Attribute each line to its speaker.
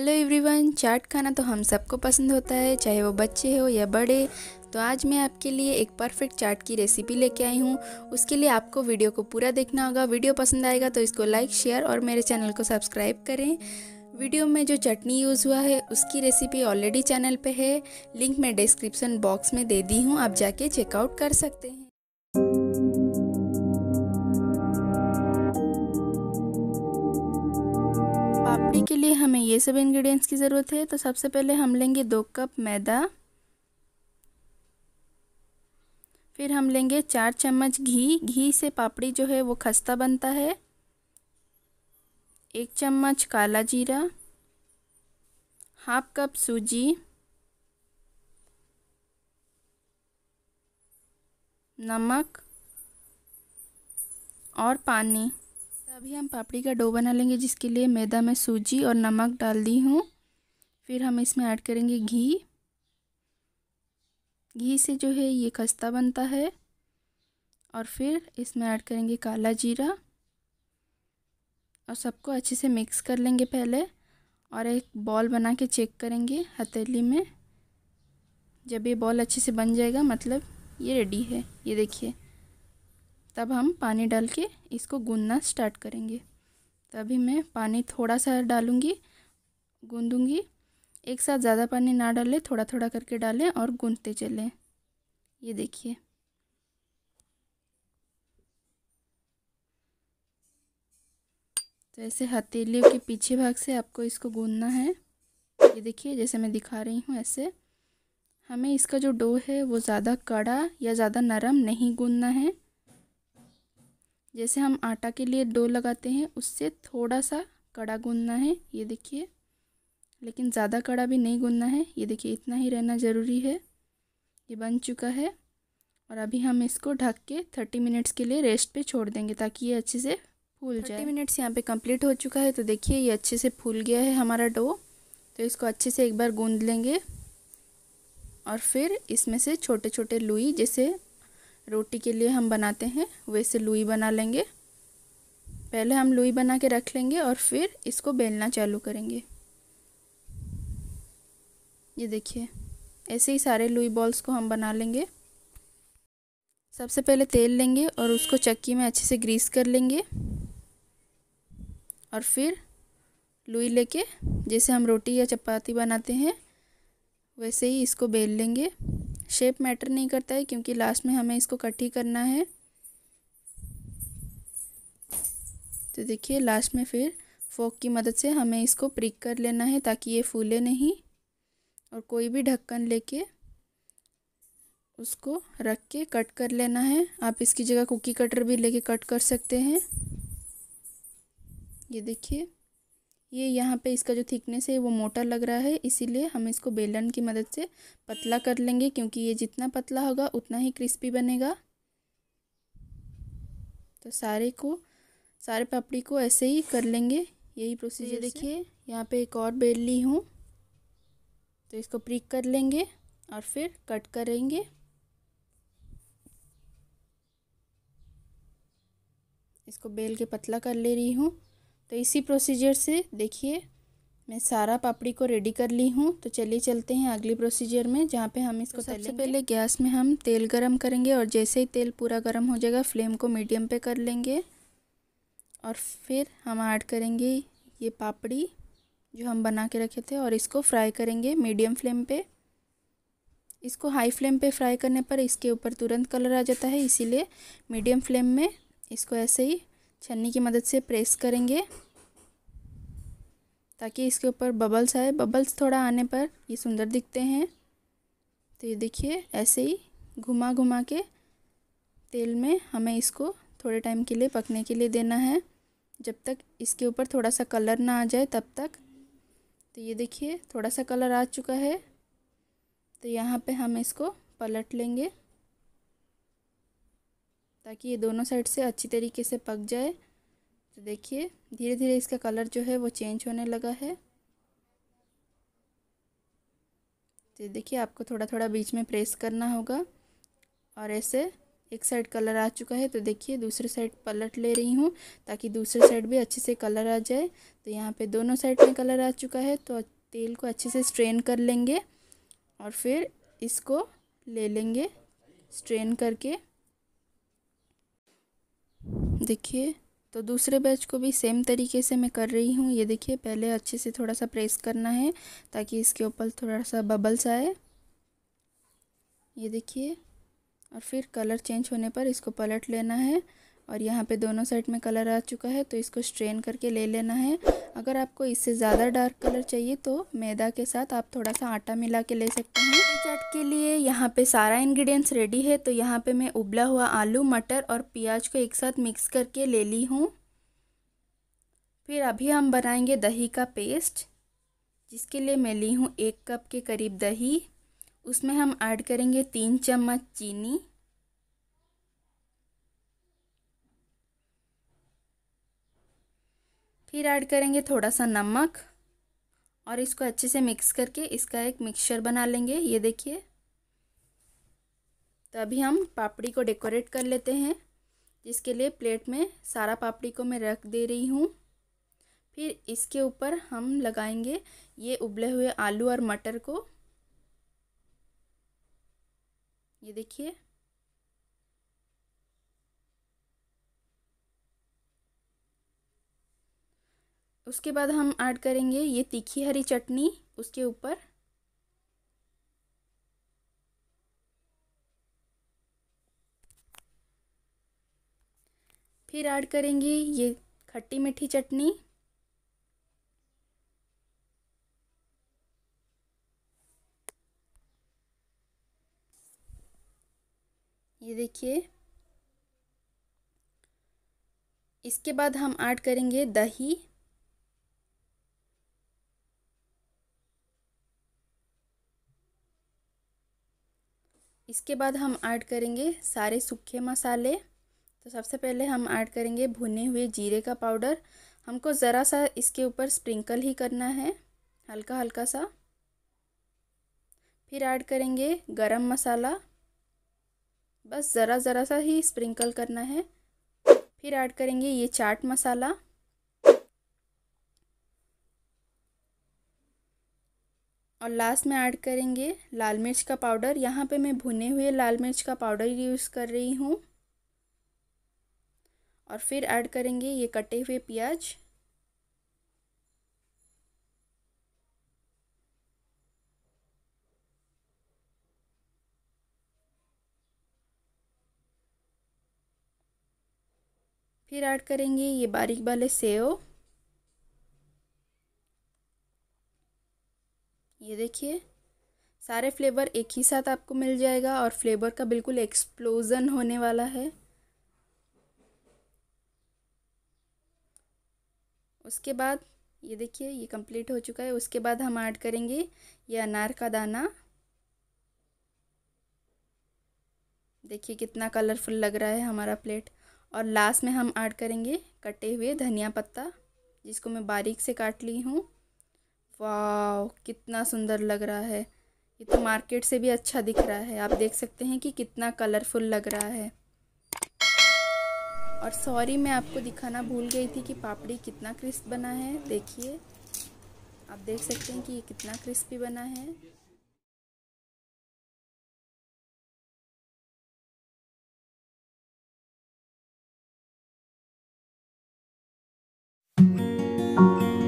Speaker 1: hello everyone चाट खाना तो हम सबको पसंद होता है चाहे वो बच्चे हो या बड़े तो आज मैं आपके लिए एक परफेक्ट चाट की रेसिपी लेके आई हूँ उसके लिए आपको वीडियो को पूरा देखना होगा वीडियो पसंद आएगा तो इसको लाइक शेयर और मेरे चैनल को सब्सक्राइब करें वीडियो में जो चटनी यूज़ हुआ है उसकी रेसिपी ऑलरेडी चैनल पर है लिंक मैं डिस्क्रिप्सन बॉक्स में दे दी हूँ आप जाके चेकआउट कर सकते हैं सब्जी के लिए हमें ये सब इंग्रेडिएंट्स की ज़रूरत है तो सबसे पहले हम लेंगे दो कप मैदा फिर हम लेंगे चार चम्मच घी घी से पापड़ी जो है वो खस्ता बनता है एक चम्मच काला जीरा हाफ कप सूजी नमक और पानी अभी हम पापड़ी का डो बना लेंगे जिसके लिए मैदा में सूजी और नमक डाल दी हूँ फिर हम इसमें ऐड करेंगे घी घी से जो है ये खस्ता बनता है और फिर इसमें ऐड करेंगे काला जीरा और सबको अच्छे से मिक्स कर लेंगे पहले और एक बॉल बना के चेक करेंगे हथेली में जब ये बॉल अच्छे से बन जाएगा मतलब ये रेडी है ये देखिए तब हम पानी डाल के इसको गूंदना स्टार्ट करेंगे तभी मैं पानी थोड़ा सा डालूँगी गूँदूँगी एक साथ ज़्यादा पानी ना डालें थोड़ा थोड़ा करके डालें और गूंदते चलें ये देखिए तो ऐसे हथेलियों के पीछे भाग से आपको इसको गूंदना है ये देखिए जैसे मैं दिखा रही हूँ ऐसे हमें इसका जो डो है वो ज़्यादा कड़ा या ज़्यादा नरम नहीं गूंदना है जैसे हम आटा के लिए डो लगाते हैं उससे थोड़ा सा कड़ा गूंदना है ये देखिए लेकिन ज़्यादा कड़ा भी नहीं गूंदना है ये देखिए इतना ही रहना ज़रूरी है ये बन चुका है और अभी हम इसको ढक के थर्टी मिनट्स के लिए रेस्ट पे छोड़ देंगे ताकि ये अच्छे से फूल जाए थर्टी मिनट्स यहाँ पे कंप्लीट हो चुका है तो देखिए ये अच्छे से फूल गया है हमारा डो तो इसको अच्छे से एक बार गूँध लेंगे और फिर इसमें से छोटे छोटे लुई जैसे रोटी के लिए हम बनाते हैं वैसे लुई बना लेंगे पहले हम लुई बना के रख लेंगे और फिर इसको बेलना चालू करेंगे ये देखिए ऐसे ही सारे लुई बॉल्स को हम बना लेंगे सबसे पहले तेल लेंगे और उसको चक्की में अच्छे से ग्रीस कर लेंगे और फिर लुई लेके जैसे हम रोटी या चपाती बनाते हैं वैसे ही इसको बेल लेंगे शेप मैटर नहीं करता है क्योंकि लास्ट में हमें इसको कट ही करना है तो देखिए लास्ट में फिर फोक की मदद से हमें इसको प्रिक कर लेना है ताकि ये फूले नहीं और कोई भी ढक्कन लेके उसको रख के कट कर लेना है आप इसकी जगह कुकी कटर भी लेके कट कर सकते हैं ये देखिए ये यहाँ पे इसका जो थिकनेस है वो मोटा लग रहा है इसीलिए हम इसको बेलन की मदद से पतला कर लेंगे क्योंकि ये जितना पतला होगा उतना ही क्रिस्पी बनेगा तो सारे को सारे पापड़ी को ऐसे ही कर लेंगे यही प्रोसीजर तो देखिए यहाँ पे एक और बेल ली हूँ तो इसको प्रिक कर लेंगे और फिर कट करेंगे इसको बेल के पतला कर ले रही हूँ तो इसी प्रोसीजर से देखिए मैं सारा पापड़ी को रेडी कर ली हूँ तो चलिए चलते हैं अगली प्रोसीजर में जहाँ पे हम इसको तो सबसे पहले गैस में हम तेल गरम करेंगे और जैसे ही तेल पूरा गरम हो जाएगा फ्लेम को मीडियम पे कर लेंगे और फिर हम ऐड करेंगे ये पापड़ी जो हम बना के रखे थे और इसको फ्राई करेंगे मीडियम फ्लेम पे इसको हाई फ्लेम पर फ्राई करने पर इसके ऊपर तुरंत कलर आ जाता है इसीलिए मीडियम फ्लेम में इसको ऐसे ही छन्नी की मदद से प्रेस करेंगे ताकि इसके ऊपर बबल्स आए बबल्स थोड़ा आने पर ये सुंदर दिखते हैं तो ये देखिए ऐसे ही घुमा घुमा के तेल में हमें इसको थोड़े टाइम के लिए पकने के लिए देना है जब तक इसके ऊपर थोड़ा सा कलर ना आ जाए तब तक तो ये देखिए थोड़ा सा कलर आ चुका है तो यहाँ पे हम इसको पलट लेंगे ताकि ये दोनों साइड से अच्छी तरीके से पक जाए तो देखिए धीरे धीरे इसका कलर जो है वो चेंज होने लगा है तो देखिए आपको थोड़ा थोड़ा बीच में प्रेस करना होगा और ऐसे एक साइड कलर आ चुका है तो देखिए दूसरे साइड पलट ले रही हूँ ताकि दूसरे साइड भी अच्छे से कलर आ जाए तो यहाँ पे दोनों साइड में कलर आ चुका है तो तेल को अच्छे से स्ट्रेन कर लेंगे और फिर इसको ले लेंगे स्ट्रेन करके देखिए तो दूसरे बैच को भी सेम तरीके से मैं कर रही हूँ ये देखिए पहले अच्छे से थोड़ा सा प्रेस करना है ताकि इसके ऊपर थोड़ा सा बबल्स आए ये देखिए और फिर कलर चेंज होने पर इसको पलट लेना है और यहाँ पे दोनों साइड में कलर आ चुका है तो इसको स्ट्रेन करके ले लेना है अगर आपको इससे ज़्यादा डार्क कलर चाहिए तो मैदा के साथ आप थोड़ा सा आटा मिला के ले सकते हैं चाट के लिए यहाँ पे सारा इंग्रेडिएंट्स रेडी है तो यहाँ पे मैं उबला हुआ आलू मटर और प्याज को एक साथ मिक्स करके ले ली हूँ फिर अभी हम बनाएंगे दही का पेस्ट जिसके लिए मैं ली हूँ एक कप के करीब दही उसमें हम ऐड करेंगे तीन चम्मच चीनी फिर ऐड करेंगे थोड़ा सा नमक और इसको अच्छे से मिक्स करके इसका एक मिक्सचर बना लेंगे ये देखिए तो अभी हम पापड़ी को डेकोरेट कर लेते हैं जिसके लिए प्लेट में सारा पापड़ी को मैं रख दे रही हूँ फिर इसके ऊपर हम लगाएंगे ये उबले हुए आलू और मटर को ये देखिए उसके बाद हम ऐड करेंगे ये तीखी हरी चटनी उसके ऊपर फिर ऐड करेंगे ये खट्टी मीठी चटनी ये देखिए इसके बाद हम ऐड करेंगे दही इसके बाद हम ऐड करेंगे सारे सूखे मसाले तो सबसे पहले हम ऐड करेंगे भुने हुए जीरे का पाउडर हमको ज़रा सा इसके ऊपर स्प्रिंकल ही करना है हल्का हल्का सा फिर ऐड करेंगे गरम मसाला बस ज़रा ज़रा सा ही स्प्रिंकल करना है फिर ऐड करेंगे ये चाट मसाला और लास्ट में ऐड करेंगे लाल मिर्च का पाउडर यहाँ पे मैं भुने हुए लाल मिर्च का पाउडर यूज़ कर रही हूँ और फिर ऐड करेंगे ये कटे हुए प्याज फिर ऐड करेंगे ये बारीक वाले सेव ये देखिए सारे फ्लेवर एक ही साथ आपको मिल जाएगा और फ्लेवर का बिल्कुल एक्सप्लोजन होने वाला है उसके बाद ये देखिए ये कंप्लीट हो चुका है उसके बाद हम ऐड करेंगे ये अनार का दाना देखिए कितना कलरफुल लग रहा है हमारा प्लेट और लास्ट में हम ऐड करेंगे कटे हुए धनिया पत्ता जिसको मैं बारीक से काट ली हूँ वाह कितना सुंदर लग रहा है ये तो मार्केट से भी अच्छा दिख रहा है आप देख सकते हैं कि कितना कलरफुल लग रहा है और सॉरी मैं आपको दिखाना भूल गई थी कि पापड़ी कितना क्रिस्प बना है देखिए आप देख सकते हैं कि ये कितना क्रिस्पी बना है thank you